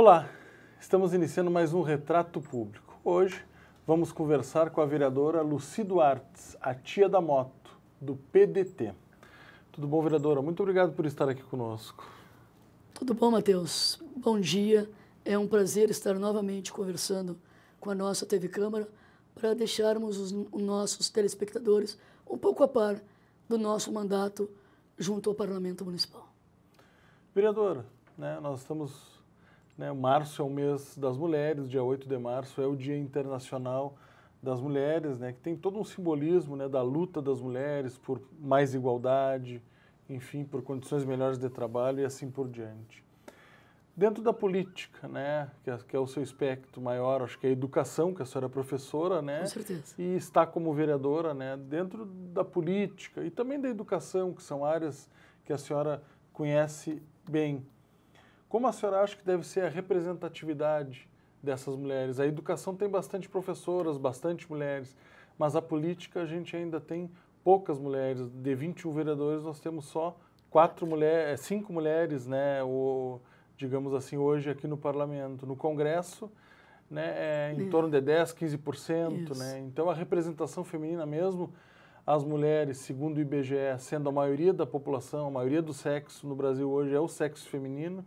Olá, estamos iniciando mais um Retrato Público. Hoje vamos conversar com a vereadora Luci Duartes, a tia da moto, do PDT. Tudo bom, vereadora? Muito obrigado por estar aqui conosco. Tudo bom, Matheus? Bom dia. É um prazer estar novamente conversando com a nossa TV Câmara para deixarmos os, os nossos telespectadores um pouco a par do nosso mandato junto ao Parlamento Municipal. Vereadora, né, nós estamos né? Março é o mês das mulheres, dia 8 de março é o Dia Internacional das Mulheres, né? que tem todo um simbolismo né? da luta das mulheres por mais igualdade, enfim, por condições melhores de trabalho e assim por diante. Dentro da política, né, que é, que é o seu espectro maior, acho que é a educação, que a senhora é professora, né? Com certeza. E está como vereadora, né? Dentro da política e também da educação, que são áreas que a senhora conhece bem. Como a senhora acha que deve ser a representatividade dessas mulheres? A educação tem bastante professoras, bastante mulheres, mas a política a gente ainda tem poucas mulheres. De 21 vereadores, nós temos só quatro mulheres, é, cinco mulheres, né? O, digamos assim, hoje aqui no parlamento. No Congresso, né, é em torno de 10, 15%. Né? Isso. Né? Então, a representação feminina mesmo, as mulheres, segundo o IBGE, sendo a maioria da população, a maioria do sexo no Brasil hoje é o sexo feminino,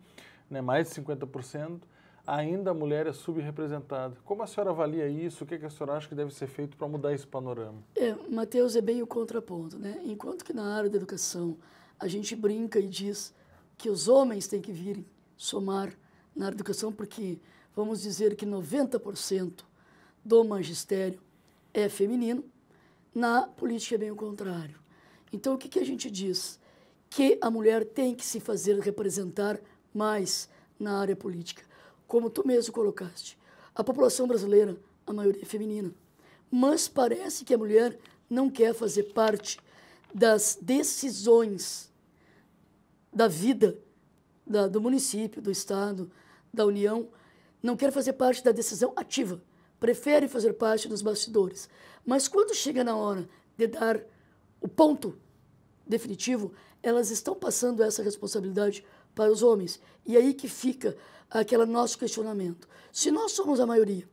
né, mais de 50%, ainda a mulher é subrepresentada. Como a senhora avalia isso? O que, é que a senhora acha que deve ser feito para mudar esse panorama? É, Matheus, é bem o contraponto. Né? Enquanto que na área da educação a gente brinca e diz que os homens têm que vir somar na educação, porque vamos dizer que 90% do magistério é feminino, na política é bem o contrário. Então, o que, que a gente diz? Que a mulher tem que se fazer representar mais na área política. Como tu mesmo colocaste, a população brasileira, a maioria é feminina. Mas parece que a mulher não quer fazer parte das decisões da vida da, do município, do Estado, da União, não quer fazer parte da decisão ativa, prefere fazer parte dos bastidores. Mas quando chega na hora de dar o ponto definitivo, elas estão passando essa responsabilidade para os homens. E aí que fica aquele nosso questionamento. Se nós somos a maioria,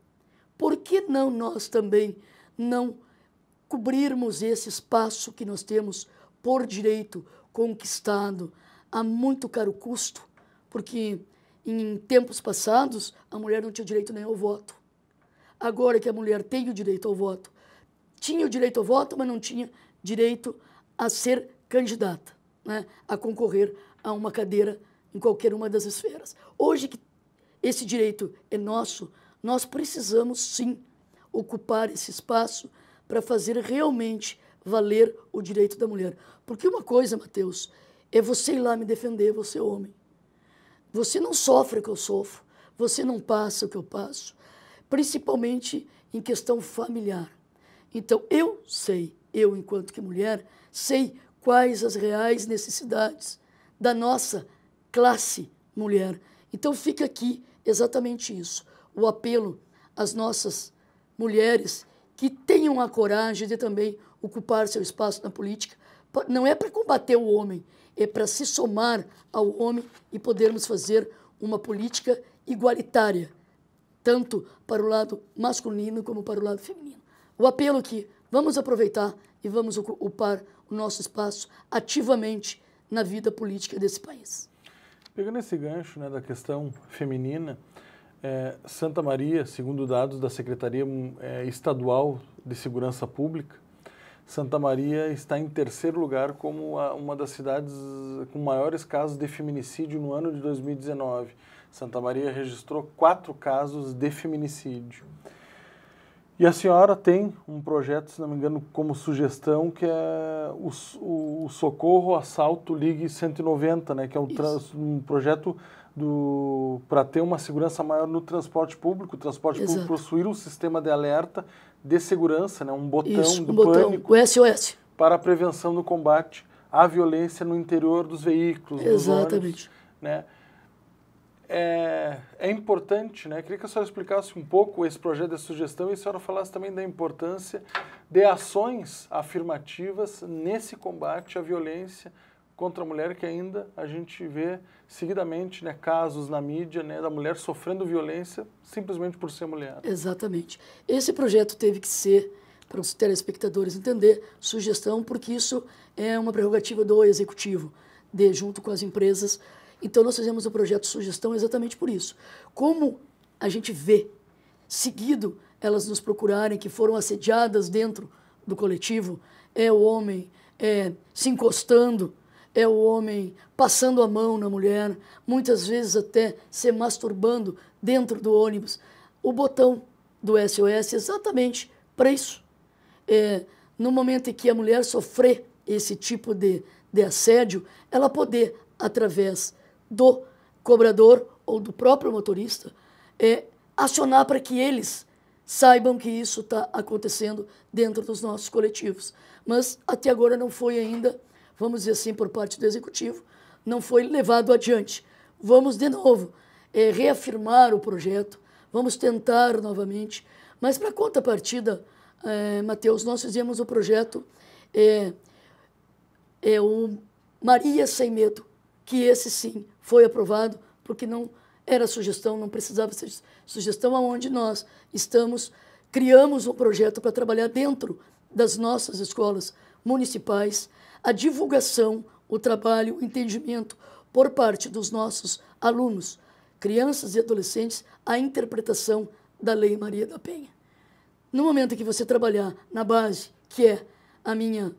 por que não nós também não cobrirmos esse espaço que nós temos por direito conquistado a muito caro custo? Porque em tempos passados a mulher não tinha direito nem ao voto. Agora que a mulher tem o direito ao voto, tinha o direito ao voto, mas não tinha direito a ser candidata, né, a concorrer a uma cadeira em qualquer uma das esferas. Hoje que esse direito é nosso, nós precisamos sim ocupar esse espaço para fazer realmente valer o direito da mulher. Porque uma coisa, Mateus, é você ir lá me defender, você é homem. Você não sofre o que eu sofro, você não passa o que eu passo, principalmente em questão familiar. Então eu sei, eu enquanto que mulher, sei quais as reais necessidades da nossa classe mulher. Então fica aqui exatamente isso, o apelo às nossas mulheres que tenham a coragem de também ocupar seu espaço na política. Não é para combater o homem, é para se somar ao homem e podermos fazer uma política igualitária, tanto para o lado masculino como para o lado feminino. O apelo que vamos aproveitar e vamos ocupar o nosso espaço ativamente na vida política desse país. Pegando esse gancho né, da questão feminina, é, Santa Maria, segundo dados da Secretaria hum, é, Estadual de Segurança Pública, Santa Maria está em terceiro lugar como a, uma das cidades com maiores casos de feminicídio no ano de 2019. Santa Maria registrou quatro casos de feminicídio. E a senhora tem um projeto, se não me engano, como sugestão, que é o, o, o Socorro Assalto Ligue 190, né? que é um, trans, um projeto para ter uma segurança maior no transporte público. O transporte Exato. público possuir um sistema de alerta de segurança, né? um botão Isso, do um botão, O SOS. Para a prevenção do combate à violência no interior dos veículos. Exatamente. Dos ônibus, né? É, é, importante, né? Queria que a senhora explicasse um pouco esse projeto de sugestão e a senhora falasse também da importância de ações afirmativas nesse combate à violência contra a mulher, que ainda a gente vê seguidamente né, casos na mídia né, da mulher sofrendo violência simplesmente por ser mulher. Exatamente. Esse projeto teve que ser, para os telespectadores entender, sugestão, porque isso é uma prerrogativa do executivo, de, junto com as empresas, então nós fizemos o projeto Sugestão exatamente por isso. Como a gente vê, seguido elas nos procurarem, que foram assediadas dentro do coletivo, é o homem é, se encostando, é o homem passando a mão na mulher, muitas vezes até se masturbando dentro do ônibus. O botão do SOS é exatamente para isso. É, no momento em que a mulher sofrer esse tipo de, de assédio, ela poder, através do cobrador ou do próprio motorista é, acionar para que eles saibam que isso está acontecendo dentro dos nossos coletivos. Mas até agora não foi ainda, vamos dizer assim, por parte do executivo, não foi levado adiante. Vamos de novo é, reafirmar o projeto, vamos tentar novamente, mas para contrapartida, é, Matheus, nós fizemos o projeto é, é o Maria Sem Medo, que esse sim foi aprovado, porque não era sugestão, não precisava ser sugestão, aonde nós estamos, criamos um projeto para trabalhar dentro das nossas escolas municipais, a divulgação, o trabalho, o entendimento por parte dos nossos alunos, crianças e adolescentes, a interpretação da Lei Maria da Penha. No momento em que você trabalhar na base, que é a minha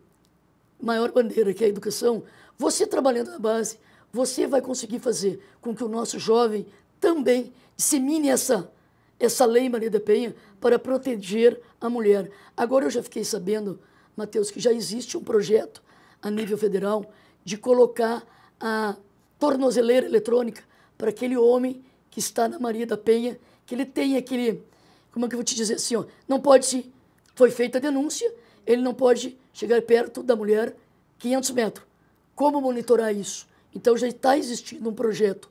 maior bandeira, que é a educação, você trabalhando na base, você vai conseguir fazer com que o nosso jovem também dissemine essa, essa lei Maria da Penha para proteger a mulher. Agora eu já fiquei sabendo, Matheus, que já existe um projeto a nível federal de colocar a tornozeleira eletrônica para aquele homem que está na Maria da Penha, que ele tem aquele, como é que eu vou te dizer assim, ó, não pode foi feita a denúncia, ele não pode chegar perto da mulher 500 metros. Como monitorar isso? Então já está existindo um projeto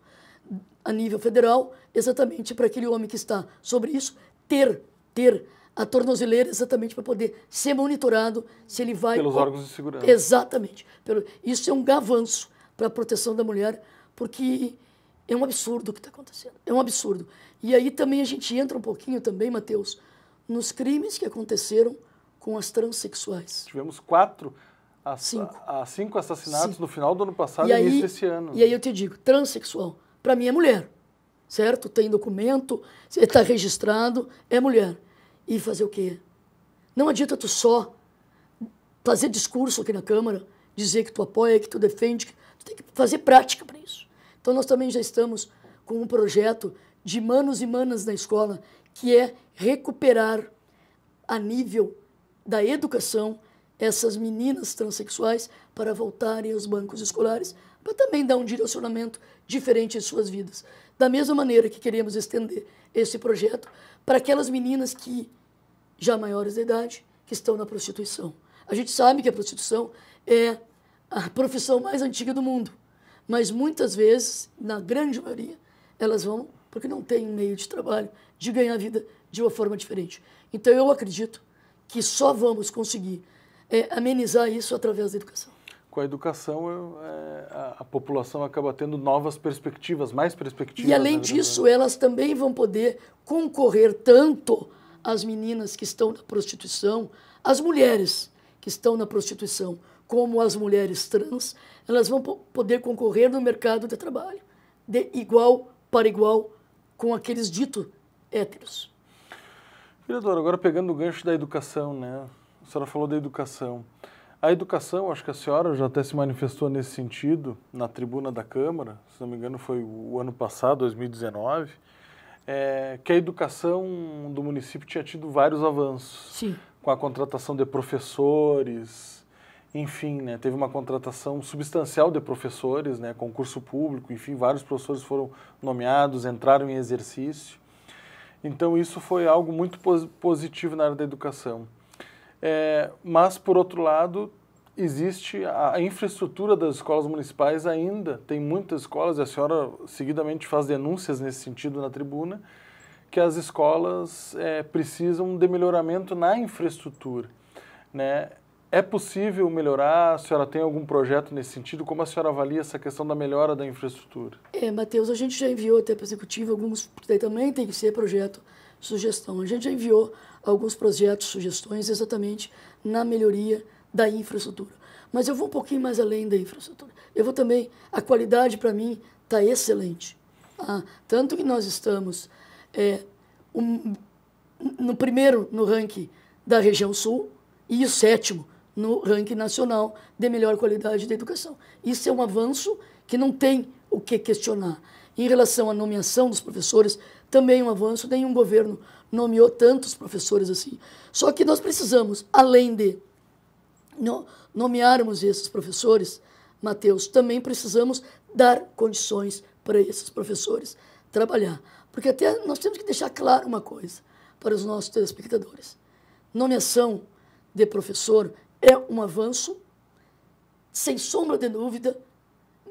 a nível federal exatamente para aquele homem que está sobre isso ter, ter a tornozeleira exatamente para poder ser monitorado se ele vai... Pelos órgãos de segurança. Exatamente. Isso é um avanço para a proteção da mulher, porque é um absurdo o que está acontecendo. É um absurdo. E aí também a gente entra um pouquinho também, Matheus, nos crimes que aconteceram com as transexuais. Tivemos quatro Há cinco. cinco assassinatos no final do ano passado e, aí, início desse ano. E aí eu te digo, transexual, para mim é mulher, certo? Tem documento, está registrado, é mulher. E fazer o quê? Não adianta tu só fazer discurso aqui na Câmara, dizer que tu apoia, que tu defende, que tu tem que fazer prática para isso. Então nós também já estamos com um projeto de manos e manas na escola, que é recuperar a nível da educação essas meninas transexuais para voltarem aos bancos escolares, para também dar um direcionamento diferente em suas vidas. Da mesma maneira que queremos estender esse projeto para aquelas meninas que, já maiores de idade, que estão na prostituição. A gente sabe que a prostituição é a profissão mais antiga do mundo, mas muitas vezes, na grande maioria, elas vão porque não têm meio de trabalho, de ganhar a vida de uma forma diferente. Então eu acredito que só vamos conseguir é, amenizar isso através da educação. Com a educação, eu, é, a, a, população acaba tendo novas perspectivas, mais perspectivas. E além né, disso, elas também vão poder concorrer tanto as meninas que estão na prostituição, as mulheres que estão na prostituição, como as mulheres trans, elas vão poder concorrer no mercado de trabalho de igual para igual com aqueles dito héteros. Vereador, agora pegando o gancho da educação, né? a senhora falou da educação. A educação, acho que a senhora já até se manifestou nesse sentido na tribuna da Câmara, se não me engano foi o ano passado, 2019, é, que a educação do município tinha tido vários avanços. Sim. Com a contratação de professores, enfim, né, teve uma contratação substancial de professores, né, concurso público, enfim, vários professores foram nomeados, entraram em exercício. Então isso foi algo muito positivo na área da educação. É, mas, por outro lado, existe a infraestrutura das escolas municipais ainda, tem muitas escolas, e a senhora seguidamente faz denúncias nesse sentido na tribuna, que as escolas é, precisam de melhoramento na infraestrutura. Né? É possível melhorar? A senhora tem algum projeto nesse sentido? Como a senhora avalia essa questão da melhora da infraestrutura? É, Matheus, a gente já enviou até para o Executivo alguns, também tem que ser projeto, sugestão. A gente já enviou alguns projetos, sugestões exatamente na melhoria da infraestrutura. Mas eu vou um pouquinho mais além da infraestrutura. Eu vou também, a qualidade para mim está excelente. Ah, tanto que nós estamos é, um, no primeiro no ranking da região sul e o sétimo no ranking nacional de melhor qualidade da educação. Isso é um avanço que não tem o que questionar. Em relação à nomeação dos professores, também um avanço, nenhum governo nomeou tantos professores assim. Só que nós precisamos, além de nomearmos esses professores, Mateus, também precisamos dar condições para esses professores trabalhar. Porque até nós temos que deixar claro uma coisa para os nossos telespectadores. Nomeação de professor é um avanço, sem sombra de dúvida,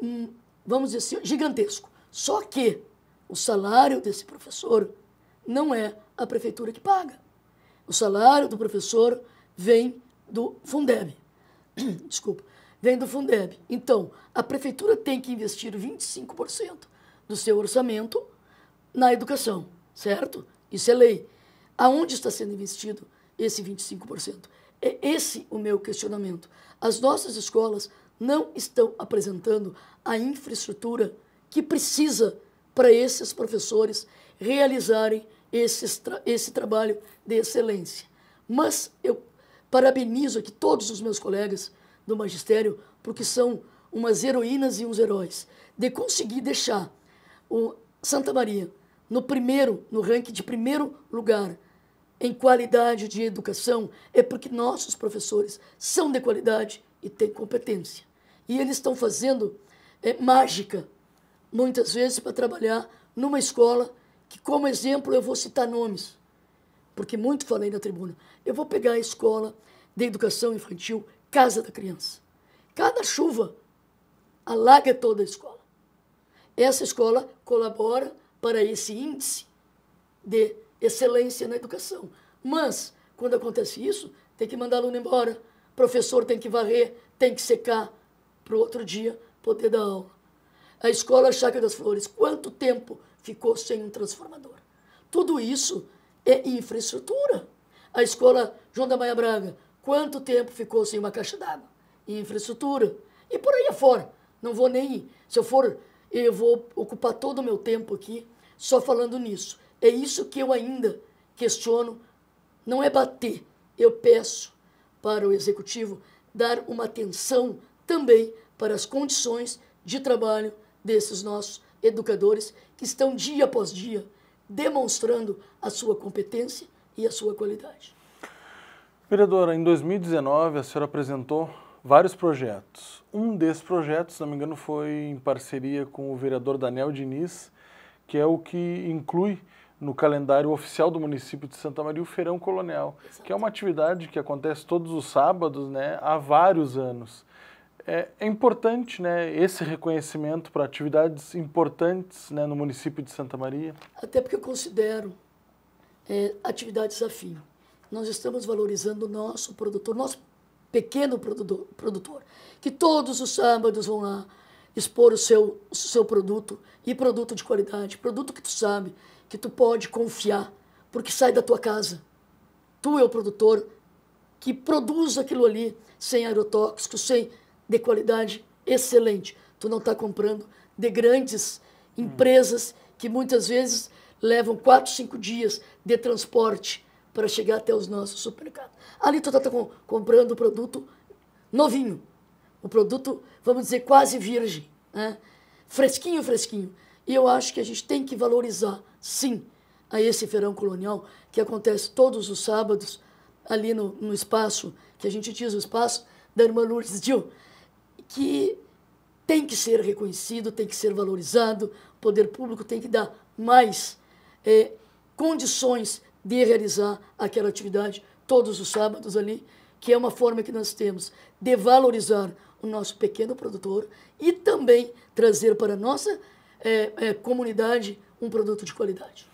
hum, vamos dizer assim, gigantesco. Só que o salário desse professor não é a prefeitura que paga. O salário do professor vem do Fundeb. Desculpa. Vem do Fundeb. Então, a prefeitura tem que investir 25% do seu orçamento na educação, certo? Isso é lei. Aonde está sendo investido esse 25%? É esse o meu questionamento. As nossas escolas não estão apresentando a infraestrutura que precisa para esses professores realizarem esse, esse trabalho de excelência. Mas eu parabenizo aqui todos os meus colegas do magistério, porque são umas heroínas e uns heróis, de conseguir deixar o Santa Maria no primeiro, no ranking de primeiro lugar em qualidade de educação, é porque nossos professores são de qualidade e têm competência. E eles estão fazendo é, mágica muitas vezes para trabalhar numa escola que, como exemplo, eu vou citar nomes, porque muito falei na tribuna. Eu vou pegar a escola de educação infantil Casa da Criança. Cada chuva alaga toda a escola. Essa escola colabora para esse índice de excelência na educação. Mas, quando acontece isso, tem que mandar aluno embora, professor tem que varrer, tem que secar para o outro dia poder dar aula. A escola Chácara das Flores, quanto tempo ficou sem um transformador? Tudo isso é infraestrutura. A escola João da Maia Braga, quanto tempo ficou sem uma caixa d'água? Infraestrutura. E por aí afora. Não vou nem. Se eu for, eu vou ocupar todo o meu tempo aqui só falando nisso. É isso que eu ainda questiono. Não é bater. Eu peço para o executivo dar uma atenção também para as condições de trabalho desses nossos educadores que estão dia após dia demonstrando a sua competência e a sua qualidade. Vereadora, em 2019 a senhora apresentou vários projetos. Um desses projetos, se não me engano, foi em parceria com o vereador Daniel Diniz, que é o que inclui no calendário oficial do município de Santa Maria o Feirão Colonial, Exato. que é uma atividade que acontece todos os sábados, né, há vários anos. É, é importante né, esse reconhecimento para atividades importantes né, no município de Santa Maria? Até porque eu considero é, atividade desafio. Nós estamos valorizando o nosso produtor, nosso pequeno produtor, produtor, que todos os sábados vão lá expor o seu, o seu produto, e produto de qualidade, produto que tu sabe, que tu pode confiar, porque sai da tua casa. Tu é o produtor que produz aquilo ali sem agrotóxicos, sem de qualidade excelente. Tu não está comprando de grandes empresas que muitas vezes levam quatro, cinco dias de transporte para chegar até os nossos supermercados. Ali tu está comprando o produto novinho, o produto, vamos dizer, quase virgem, né? fresquinho, fresquinho. E eu acho que a gente tem que valorizar, sim, a esse verão colonial que acontece todos os sábados ali no, no espaço, que a gente diz o espaço da Irmã Lourdes Dil, que tem que ser reconhecido, tem que ser valorizado, o poder público tem que dar mais é, condições de realizar aquela atividade todos os sábados ali, que é uma forma que nós temos de valorizar o nosso pequeno produtor e também trazer para a nossa é, é, comunidade um produto de qualidade.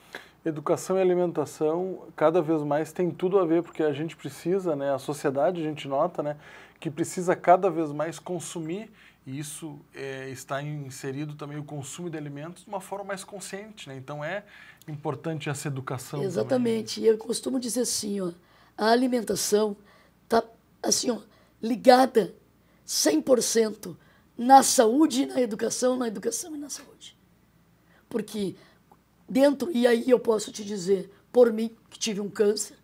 Educação e alimentação cada vez mais tem tudo a ver, porque a gente precisa, né, a sociedade a gente nota, né, que precisa cada vez mais consumir, e isso é, está inserido também o consumo de alimentos de uma forma mais consciente. Né? Então é importante essa educação. Exatamente. Também. Eu costumo dizer assim, ó, a alimentação está assim, ó, ligada 100% na saúde, na educação, na educação e na saúde. Porque dentro, e aí eu posso te dizer, por mim, que tive um câncer,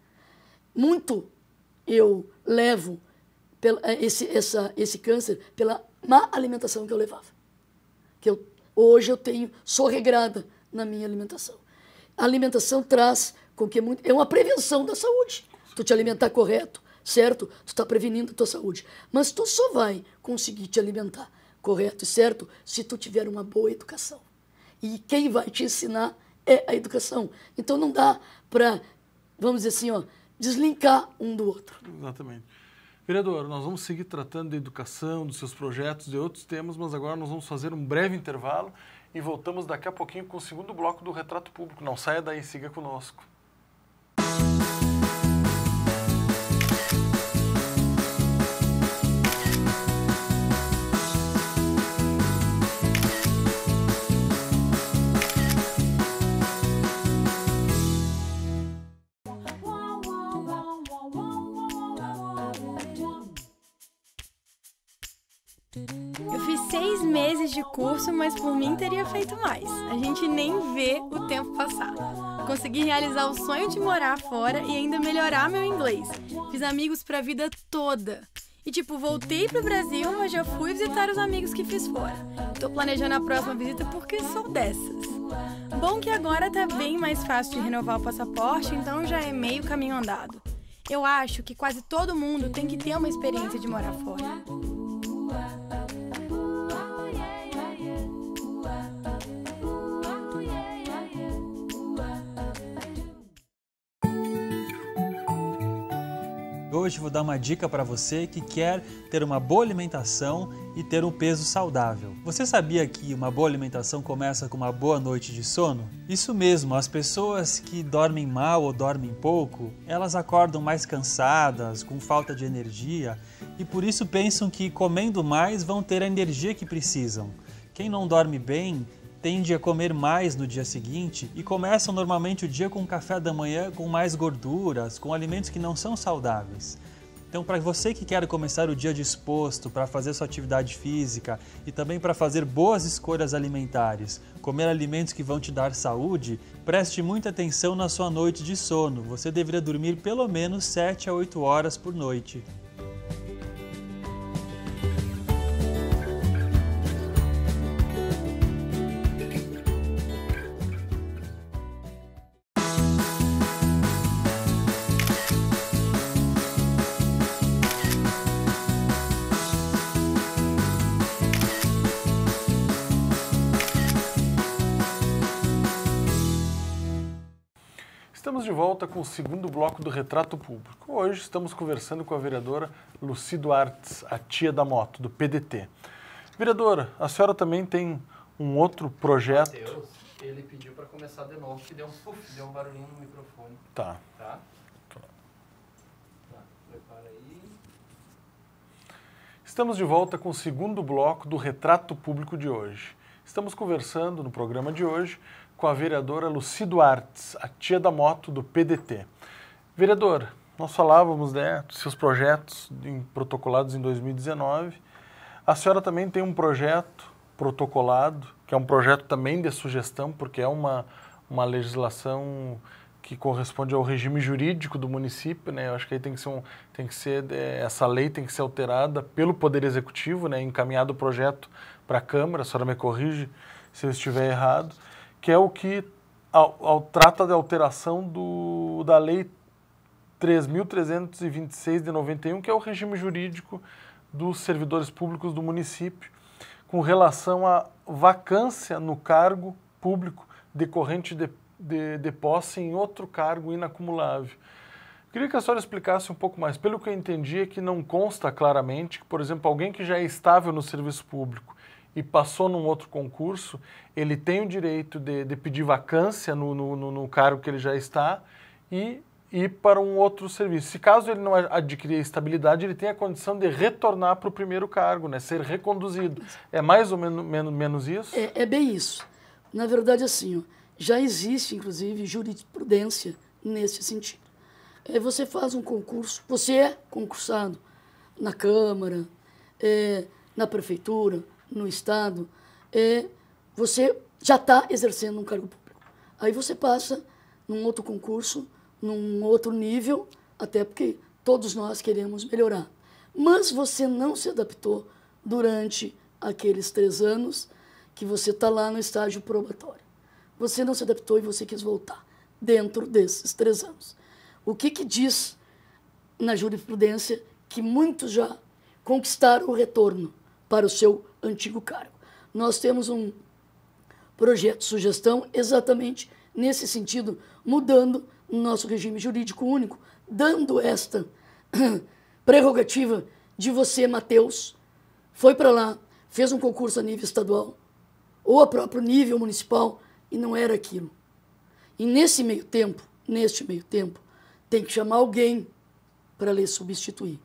muito eu levo pela, eh, esse, essa, esse câncer pela má alimentação que eu levava. Que eu, hoje eu tenho, sou regrada na minha alimentação. A alimentação traz com que muito, é uma prevenção da saúde. Tu te alimentar correto, certo? Tu está prevenindo a tua saúde. Mas tu só vai conseguir te alimentar correto e certo se tu tiver uma boa educação. E quem vai te ensinar é a educação. Então não dá para, vamos dizer assim, ó, deslinkar um do outro. Exatamente. Vereador, nós vamos seguir tratando da educação, dos seus projetos, de outros temas, mas agora nós vamos fazer um breve intervalo e voltamos daqui a pouquinho com o segundo bloco do Retrato Público. Não saia daí, siga conosco. de curso, mas por mim teria feito mais. A gente nem vê o tempo passar. Consegui realizar o sonho de morar fora e ainda melhorar meu inglês. Fiz amigos pra vida toda. E tipo, voltei pro Brasil, mas já fui visitar os amigos que fiz fora. Tô planejando a próxima visita porque sou dessas. Bom que agora tá bem mais fácil de renovar o passaporte, então já é meio caminho andado. Eu acho que quase todo mundo tem que ter uma experiência de morar fora. hoje vou dar uma dica para você que quer ter uma boa alimentação e ter um peso saudável. Você sabia que uma boa alimentação começa com uma boa noite de sono? Isso mesmo, as pessoas que dormem mal ou dormem pouco, elas acordam mais cansadas, com falta de energia e por isso pensam que comendo mais vão ter a energia que precisam. Quem não dorme bem tende a comer mais no dia seguinte e começam normalmente o dia com café da manhã com mais gorduras, com alimentos que não são saudáveis. Então, para você que quer começar o dia disposto para fazer sua atividade física e também para fazer boas escolhas alimentares, comer alimentos que vão te dar saúde, preste muita atenção na sua noite de sono. Você deveria dormir pelo menos 7 a 8 horas por noite. volta com o segundo bloco do Retrato Público. Hoje estamos conversando com a vereadora Luci Duartes, a tia da moto, do PDT. Vereadora, a senhora também tem um outro projeto. Mateus, ele pediu para começar de novo, que deu um puff, deu um barulhinho no microfone. Tá. tá. Tá? tá. Prepara aí. Estamos de volta com o segundo bloco do Retrato Público de hoje. Estamos conversando no programa de hoje com a vereadora Luci Duartes, a tia da moto do PDT. Vereador, nós falávamos né, dos seus projetos em, protocolados em 2019. A senhora também tem um projeto protocolado, que é um projeto também de sugestão, porque é uma, uma legislação que corresponde ao regime jurídico do município, né? Eu acho que aí tem que ser, um, tem que ser é, essa lei tem que ser alterada pelo Poder Executivo, né? Encaminhado o projeto para a Câmara, a senhora me corrige se eu estiver errado que é o que ao, ao, trata da alteração do, da Lei 3.326 de 91, que é o regime jurídico dos servidores públicos do município, com relação à vacância no cargo público decorrente de, de, de posse em outro cargo inacumulável. Queria que a senhora explicasse um pouco mais. Pelo que eu entendi, é que não consta claramente que, por exemplo, alguém que já é estável no serviço público e passou num outro concurso, ele tem o direito de, de pedir vacância no, no, no, cargo que ele já está e ir para um outro serviço. Se caso ele não adquirir estabilidade, ele tem a condição de retornar para o primeiro cargo, né? ser reconduzido. É mais ou menos, menos, menos isso? É, é bem isso. Na verdade, assim, ó, já existe, inclusive, jurisprudência nesse sentido. É, você faz um concurso, você é concursado na Câmara, é, na Prefeitura, no Estado, é, você já está exercendo um cargo público. Aí você passa num outro concurso, num outro nível, até porque todos nós queremos melhorar. Mas você não se adaptou durante aqueles três anos que você está lá no estágio probatório. Você não se adaptou e você quis voltar dentro desses três anos. O que, que diz na jurisprudência que muitos já conquistaram o retorno? para o seu antigo cargo. Nós temos um projeto, sugestão, exatamente nesse sentido, mudando o nosso regime jurídico único, dando esta prerrogativa de você, Mateus, foi para lá, fez um concurso a nível estadual ou a próprio nível municipal e não era aquilo. E nesse meio tempo, neste meio tempo, tem que chamar alguém para lhe substituir.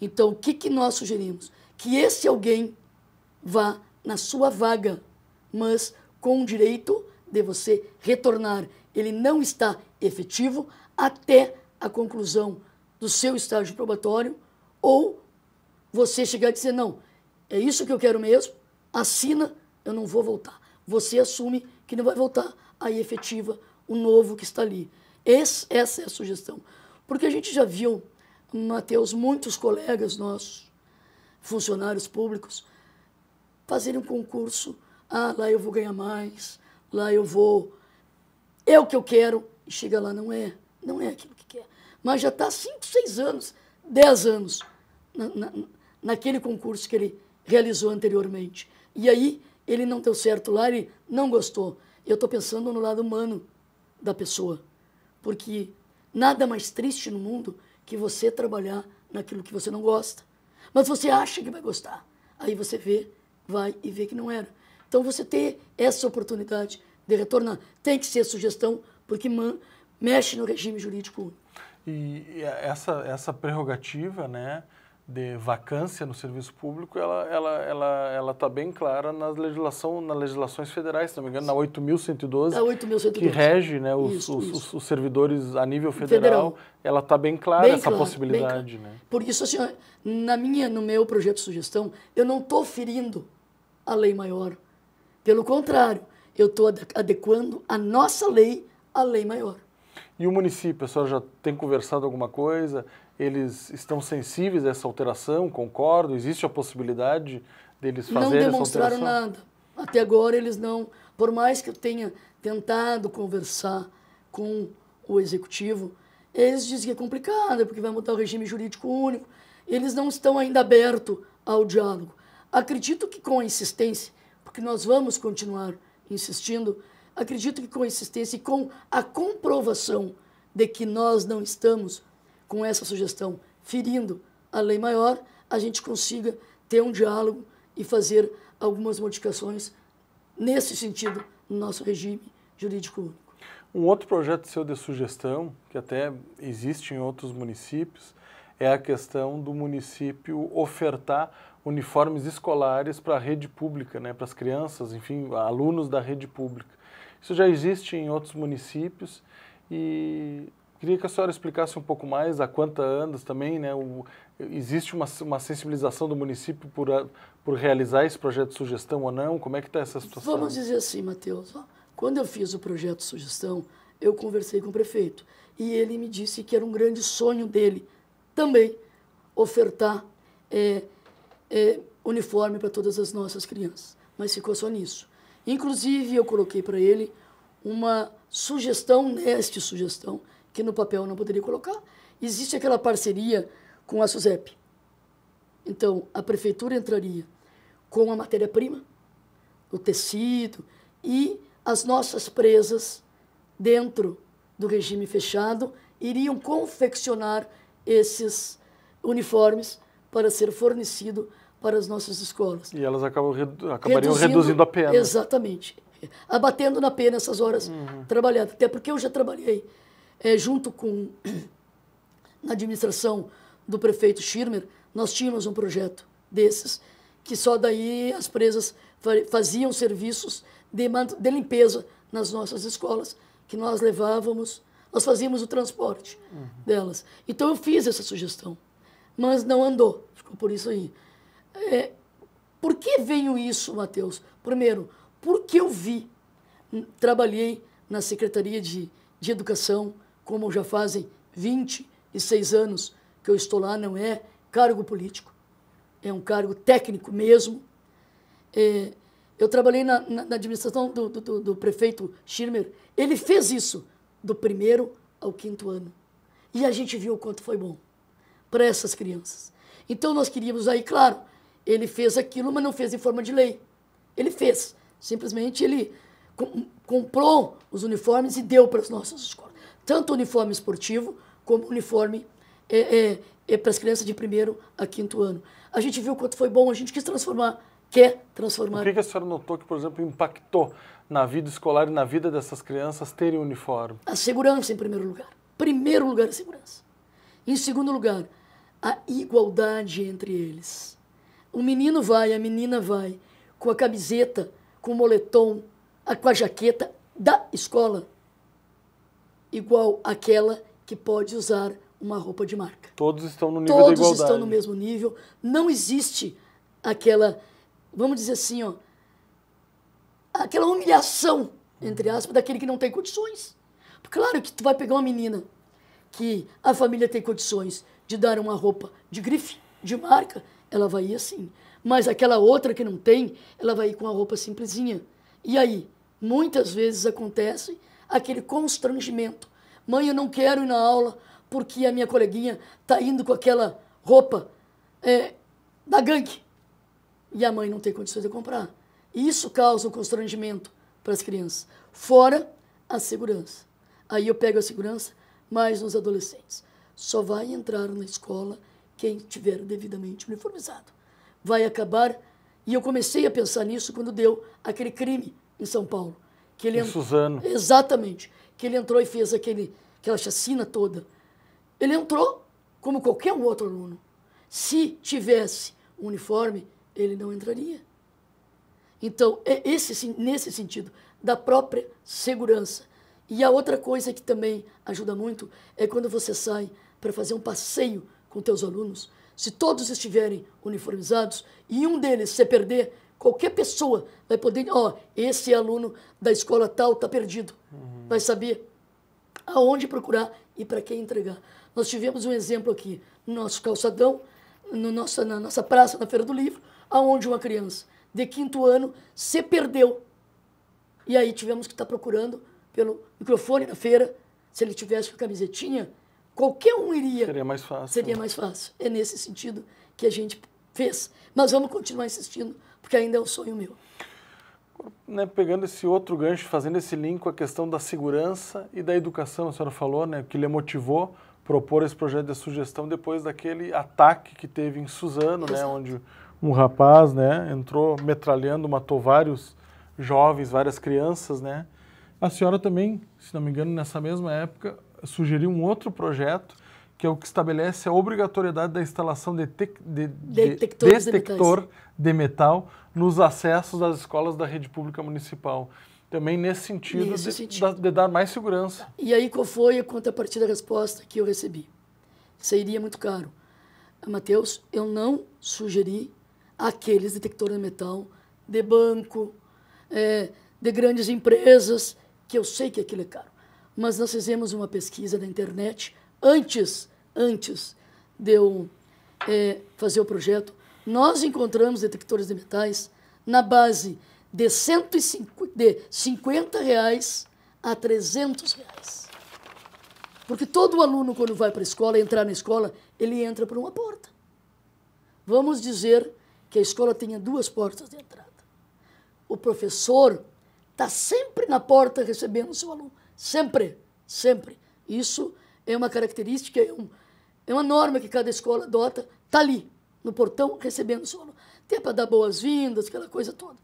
Então, o que, que nós sugerimos? que esse alguém vá na sua vaga, mas com o direito de você retornar. Ele não está efetivo até a conclusão do seu estágio probatório ou você chegar e dizer: não, é isso que eu quero mesmo, assina, eu não vou voltar. Você assume que não vai voltar, aí efetiva o novo que está ali. Esse, essa é a sugestão. Porque a gente já viu, Matheus, muitos colegas nossos funcionários públicos fazerem um concurso. Ah, lá eu vou ganhar mais, lá eu vou. É o que eu quero. E chega lá, não é. Não é aquilo que quer. Mas já está 5, 6 anos, 10 anos na, na, naquele concurso que ele realizou anteriormente. E aí ele não deu certo lá, ele não gostou. Eu estou pensando no lado humano da pessoa. Porque nada mais triste no mundo que você trabalhar naquilo que você não gosta mas você acha que vai gostar. Aí você vê, vai e vê que não era. Então você ter essa oportunidade de retornar tem que ser sugestão, porque man, mexe no regime jurídico. E essa, essa prerrogativa, né? de vacância no serviço público, ela está ela, ela, ela tá bem clara na legislação, nas legislações federais, se não me engano, na 8.112, é 8.112. que rege né, os, isso, os, isso. os, servidores a nível federal, federal. ela está bem clara bem essa claro, possibilidade. Né? Por isso, assim, na minha, no meu projeto de sugestão, eu não estou ferindo a lei maior. Pelo contrário, eu estou adequando a nossa lei à lei maior. E o município, a senhora já tem conversado alguma coisa? eles estão sensíveis a essa alteração? Concordo? Existe a possibilidade deles fazerem essa alteração? Não demonstraram nada. Até agora eles não, por mais que eu tenha tentado conversar com o executivo, eles dizem que é complicado, porque vai mudar o regime jurídico único. Eles não estão ainda abertos ao diálogo. Acredito que com a insistência, porque nós vamos continuar insistindo, acredito que com a insistência e com a comprovação de que nós não estamos com essa sugestão, ferindo a lei maior, a gente consiga ter um diálogo e fazer algumas modificações nesse sentido no nosso regime jurídico único. Um outro projeto seu de sugestão, que até existe em outros municípios, é a questão do município ofertar uniformes escolares para a rede pública, né, para as crianças, enfim, alunos da rede pública. Isso já existe em outros municípios e Queria que a senhora explicasse um pouco mais há quantas andas também, né? O, existe uma, uma sensibilização do município por, a, por realizar esse projeto de sugestão ou não? Como é que está essa situação? Vamos dizer assim, Matheus. Quando eu fiz o projeto de sugestão, eu conversei com o prefeito e ele me disse que era um grande sonho dele também ofertar é, é, uniforme para todas as nossas crianças. Mas ficou só nisso. Inclusive, eu coloquei para ele uma sugestão, neste sugestão, que no papel não poderia colocar, existe aquela parceria com a SUSEP. Então, a prefeitura entraria com a matéria-prima, o tecido e as nossas presas dentro do regime fechado iriam confeccionar esses uniformes para ser fornecido para as nossas escolas. E elas acabam, acabariam reduzindo, reduzindo a pena. Exatamente. Abatendo na pena essas horas uhum. trabalhadas. Até porque eu já trabalhei é, junto com na administração do prefeito Schirmer, nós tínhamos um projeto desses, que só daí as presas faziam serviços de, de limpeza nas nossas escolas, que nós levávamos, nós fazíamos o transporte uhum. delas. Então eu fiz essa sugestão, mas não andou, ficou por isso aí. É, por que veio isso, Matheus? Primeiro, porque eu vi, hum, trabalhei na Secretaria de, de Educação, como já fazem 26 anos que eu estou lá, não é cargo político, é um cargo técnico mesmo. É, eu trabalhei na, na, na administração do, do, do, prefeito Schirmer, ele fez isso do primeiro ao quinto ano. E a gente viu o quanto foi bom para essas crianças. Então nós queríamos aí, claro, ele fez aquilo, mas não fez em forma de lei. Ele fez. Simplesmente ele comprou os uniformes e deu para as nossas escolas tanto uniforme esportivo como uniforme é, é, é para as crianças de primeiro a quinto ano. A gente viu quanto foi bom, a gente quis transformar, quer transformar. O que, que a senhora notou que, por exemplo, impactou na vida escolar e na vida dessas crianças terem uniforme? A segurança, em primeiro lugar. Primeiro lugar, a segurança. Em segundo lugar, a igualdade entre eles. O menino vai, a menina vai, com a camiseta, com o moletom, com a jaqueta da escola igual àquela que pode usar uma roupa de marca. Todos estão no nível Todos da igualdade. Todos estão no mesmo nível. Não existe aquela, vamos dizer assim, ó, aquela humilhação, entre aspas, daquele que não tem condições. Claro que tu vai pegar uma menina que a família tem condições de dar uma roupa de grife, de marca, ela vai ir assim. Mas aquela outra que não tem, ela vai ir com a roupa simplesinha. E aí, muitas vezes acontece aquele constrangimento. Mãe, eu não quero ir na aula porque a minha coleguinha está indo com aquela roupa é, da gangue. E a mãe não tem condições de comprar. Isso causa um constrangimento para as crianças. Fora a segurança. Aí eu pego a segurança mais nos adolescentes. Só vai entrar na escola quem tiver devidamente uniformizado. Vai acabar. E eu comecei a pensar nisso quando deu aquele crime em São Paulo. Que ele o Suzano. Exatamente. Que ele entrou e fez aquele, aquela chacina toda. Ele entrou como qualquer outro aluno. Se tivesse um uniforme, ele não entraria. Então, é esse, nesse sentido, da própria segurança. E a outra coisa que também ajuda muito é quando você sai para fazer um passeio com teus alunos, se todos estiverem uniformizados e um deles se perder, Qualquer pessoa vai poder, ó, esse aluno da escola tal está perdido. Uhum. Vai saber aonde procurar e para quem entregar. Nós tivemos um exemplo aqui no nosso calçadão, no nosso, na nossa praça, na Feira do Livro, aonde uma criança de quinto ano se perdeu. E aí tivemos que estar tá procurando pelo microfone na feira, se ele tivesse com a camisetinha, qualquer um iria. Seria mais fácil. Seria mais fácil. É nesse sentido que a gente fez. Mas vamos continuar insistindo porque ainda é o sonho meu. Né, pegando esse outro gancho, fazendo esse link com a questão da segurança e da educação, a senhora falou, né, que lhe motivou propor esse projeto de sugestão depois daquele ataque que teve em Suzano, né, onde um rapaz, né, entrou metralhando, matou vários jovens, várias crianças, né? A senhora também, se não me engano, nessa mesma época sugeriu um outro projeto que é o que estabelece a obrigatoriedade da instalação de, te, de, de detector de metal nos acessos das escolas da rede pública municipal. Também nesse sentido, nesse de, sentido. de, dar mais segurança. E aí qual foi a contrapartida resposta que eu recebi? Seria muito caro. Matheus, eu não sugeri aqueles detectores de metal de banco, é, de grandes empresas, que eu sei que aquilo é caro. Mas nós fizemos uma pesquisa na internet antes, antes de eu é, fazer o projeto, nós encontramos detectores de metais na base de, 150, de 50 reais a 300 reais. Porque todo aluno, quando vai para a escola, entrar na escola, ele entra por uma porta. Vamos dizer que a escola tenha duas portas de entrada. O professor está sempre na porta recebendo o seu aluno. Sempre, sempre. Isso é uma característica, é, um, é uma norma que cada escola adota, está ali, no portão, recebendo o solo. Tem para dar boas-vindas, aquela coisa toda.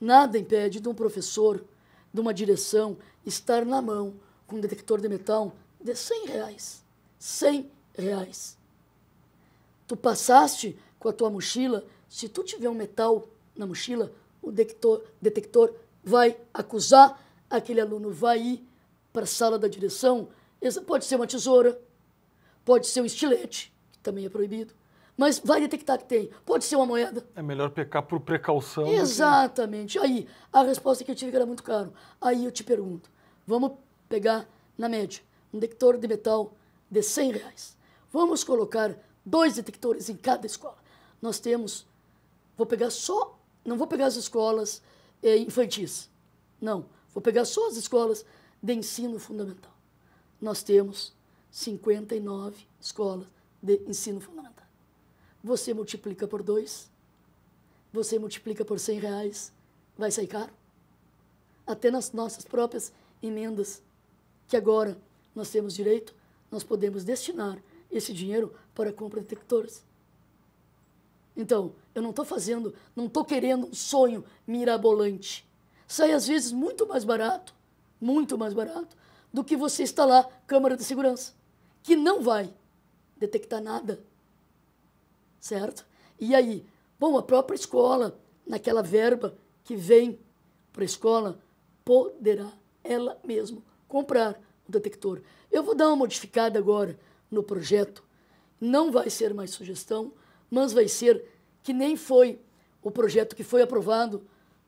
Nada impede de um professor, de uma direção, estar na mão com um detector de metal de 100 reais. 100 reais. Tu passaste com a tua mochila, se tu tiver um metal na mochila, o detector, detector vai acusar, aquele aluno vai ir para a sala da direção, Pode ser uma tesoura, pode ser um estilete, que também é proibido, mas vai detectar que tem. Pode ser uma moeda. É melhor pecar por precaução. Exatamente. Aí, a resposta que eu tive que era muito caro. Aí eu te pergunto, vamos pegar, na média, um detector de metal de 100 reais. Vamos colocar dois detectores em cada escola. Nós temos, vou pegar só, não vou pegar as escolas eh, infantis, não, vou pegar só as escolas de ensino fundamental nós temos 59 escolas de ensino fundamental. Você multiplica por dois você multiplica por 100 reais, vai sair caro? Até nas nossas próprias emendas, que agora nós temos direito, nós podemos destinar esse dinheiro para a compra de detectores. Então, eu não estou fazendo, não estou querendo um sonho mirabolante. Sai às vezes muito mais barato, muito mais barato do que você instalar câmera de segurança, que não vai detectar nada. Certo? E aí, bom, a própria escola, naquela verba que vem para a escola, poderá ela mesma comprar o detector. Eu vou dar uma modificada agora no projeto. Não vai ser mais sugestão, mas vai ser que nem foi o projeto que foi aprovado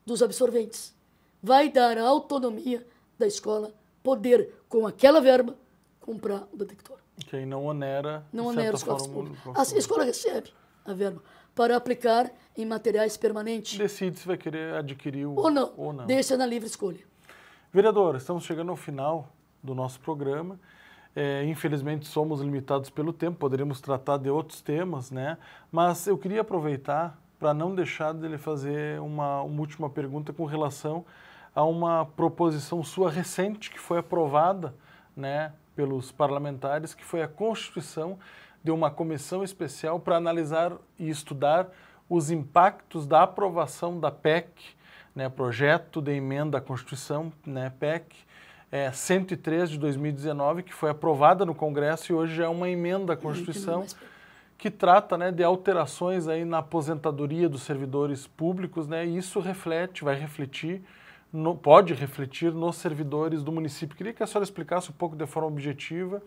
dos absorventes. Vai dar a autonomia da escola poder, com aquela verba, comprar o detector. Que aí não onera, não onera os cofres públicos. A escola recebe a verba para aplicar em materiais permanentes. Decide se vai querer adquirir o, ou, não, ou não. Deixa na livre escolha. Vereador, estamos chegando ao final do nosso programa. É, infelizmente somos limitados pelo tempo, poderíamos tratar de outros temas, né? Mas eu queria aproveitar para não deixar de lhe fazer uma, uma última pergunta com relação a uma proposição sua recente que foi aprovada né, pelos parlamentares, que foi a constituição de uma comissão especial para analisar e estudar os impactos da aprovação da PEC, né, projeto de emenda à Constituição, né, PEC é, 103 de 2019, que foi aprovada no Congresso e hoje é uma emenda à Constituição que trata né, de alterações aí na aposentadoria dos servidores públicos, né, e isso reflete, vai refletir no, pode refletir nos servidores do município. Queria que a senhora explicasse um pouco de forma objetiva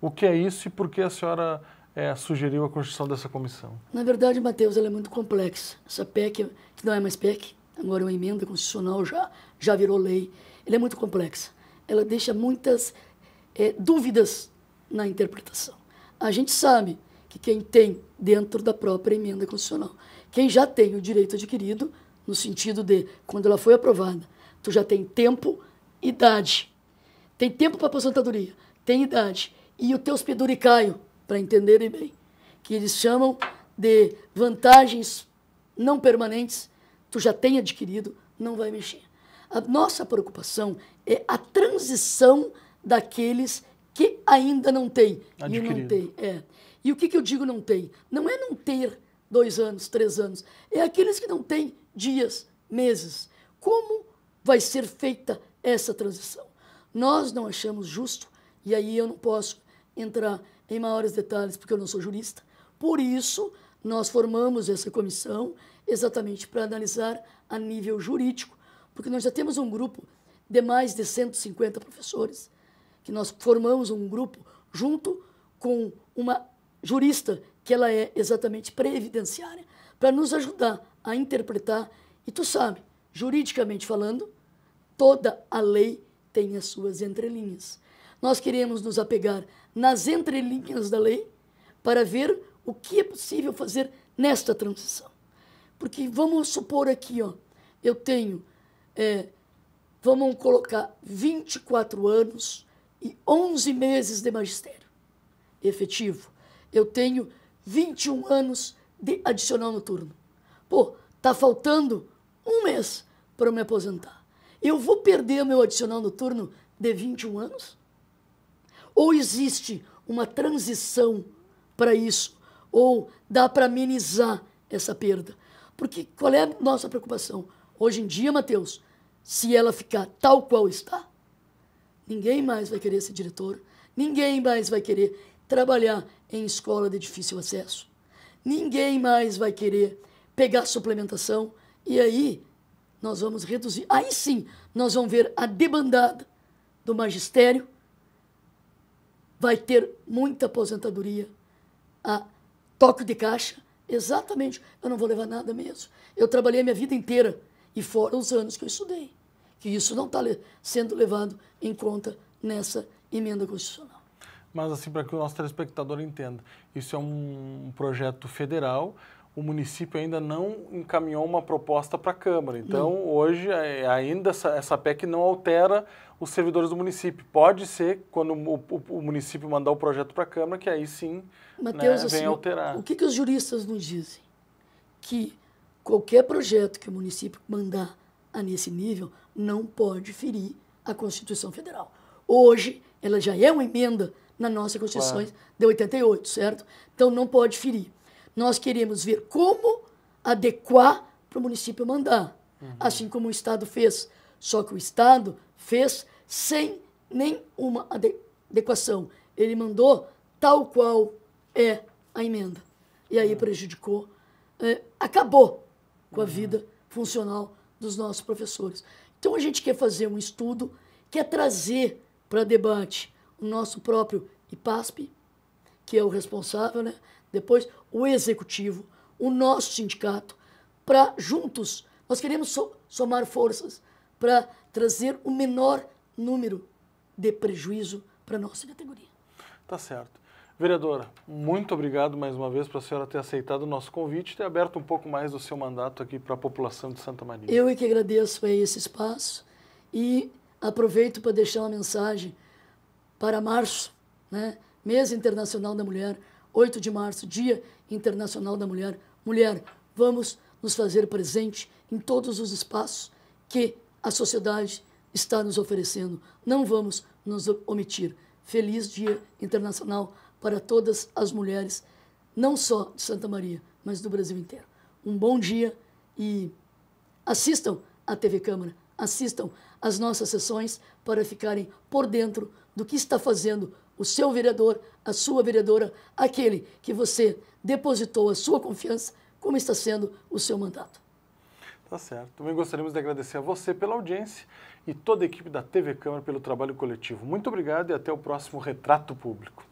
o que é isso e por que a senhora é, sugeriu a construção dessa comissão. Na verdade, Matheus, ela é muito complexa. Essa PEC, que não é mais PEC, agora é uma emenda constitucional, já, já virou lei, ela é muito complexa. Ela deixa muitas é, dúvidas na interpretação. A gente sabe que quem tem dentro da própria emenda constitucional, quem já tem o direito adquirido, no sentido de, quando ela foi aprovada, Tu já tem tempo, idade. Tem tempo para aposentadoria, tem idade. E os teus peduricaio, para entenderem bem, que eles chamam de vantagens não permanentes, tu já tem adquirido, não vai mexer. A nossa preocupação é a transição daqueles que ainda não têm. E não tem, é. E o que, que eu digo não tem? Não é não ter dois anos, três anos. É aqueles que não têm dias, meses. Como vai ser feita essa transição. Nós não achamos justo, e aí eu não posso entrar em maiores detalhes porque eu não sou jurista, por isso nós formamos essa comissão exatamente para analisar a nível jurídico, porque nós já temos um grupo de mais de 150 professores, que nós formamos um grupo junto com uma jurista que ela é exatamente previdenciária, para nos ajudar a interpretar. E tu sabe, juridicamente falando, toda a lei tem as suas entrelinhas. Nós queremos nos apegar nas entrelinhas da lei para ver o que é possível fazer nesta transição. Porque vamos supor aqui, ó, eu tenho, é, vamos colocar 24 anos e 11 meses de magistério efetivo. Eu tenho 21 anos de adicional noturno. Pô, tá faltando um mês para me aposentar. Eu vou perder meu adicional noturno de 21 anos? Ou existe uma transição para isso? Ou dá para amenizar essa perda? Porque qual é a nossa preocupação? Hoje em dia, Matheus, se ela ficar tal qual está, ninguém mais vai querer ser diretor, ninguém mais vai querer trabalhar em escola de difícil acesso, ninguém mais vai querer pegar suplementação, e aí nós vamos reduzir. Aí sim, nós vamos ver a debandada do magistério. Vai ter muita aposentadoria a toque de caixa. Exatamente, eu não vou levar nada mesmo. Eu trabalhei a minha vida inteira e fora os anos que eu estudei. Que isso não está le sendo levado em conta nessa emenda constitucional. Mas assim, para que o nosso telespectador entenda, isso é um projeto federal o município ainda não encaminhou uma proposta para a Câmara. Então, hoje, é, ainda essa, essa, PEC não altera os servidores do município. Pode ser, quando o, o, o município mandar o projeto para a Câmara, que aí sim Mateus, né, vem alterar. O que, que os juristas nos dizem? Que qualquer projeto que o município mandar a nesse nível não pode ferir a Constituição Federal. Hoje, ela já é uma emenda na nossa Constituição claro. de 88, certo? Então, não pode ferir. Nós queremos ver como adequar para o município mandar, uhum. assim como o Estado fez. Só que o Estado fez sem nenhuma adequação. Ele mandou tal qual é a emenda. E aí uhum. prejudicou, é, acabou com a uhum. vida funcional dos nossos professores. Então a gente quer fazer um estudo, quer trazer para debate o nosso próprio IPASP, que é o responsável, né? depois o executivo, o nosso sindicato, para juntos, nós queremos so somar forças para trazer o menor número de prejuízo para a nossa categoria. Tá certo. Vereadora, muito obrigado mais uma vez para a senhora ter aceitado o nosso convite e ter aberto um pouco mais do seu mandato aqui para a população de Santa Maria. Eu é que agradeço esse espaço e aproveito para deixar uma mensagem para março, né, mês internacional da mulher, 8 de março, Dia Internacional da Mulher. Mulher, vamos nos fazer presente em todos os espaços que a sociedade está nos oferecendo. Não vamos nos omitir. Feliz Dia Internacional para todas as mulheres, não só de Santa Maria, mas do Brasil inteiro. Um bom dia e assistam à TV Câmara, assistam às nossas sessões para ficarem por dentro do que está fazendo o seu vereador, a sua vereadora, aquele que você depositou a sua confiança, como está sendo o seu mandato. Tá certo. Também gostaríamos de agradecer a você pela audiência e toda a equipe da TV Câmara pelo trabalho coletivo. Muito obrigado e até o próximo Retrato Público.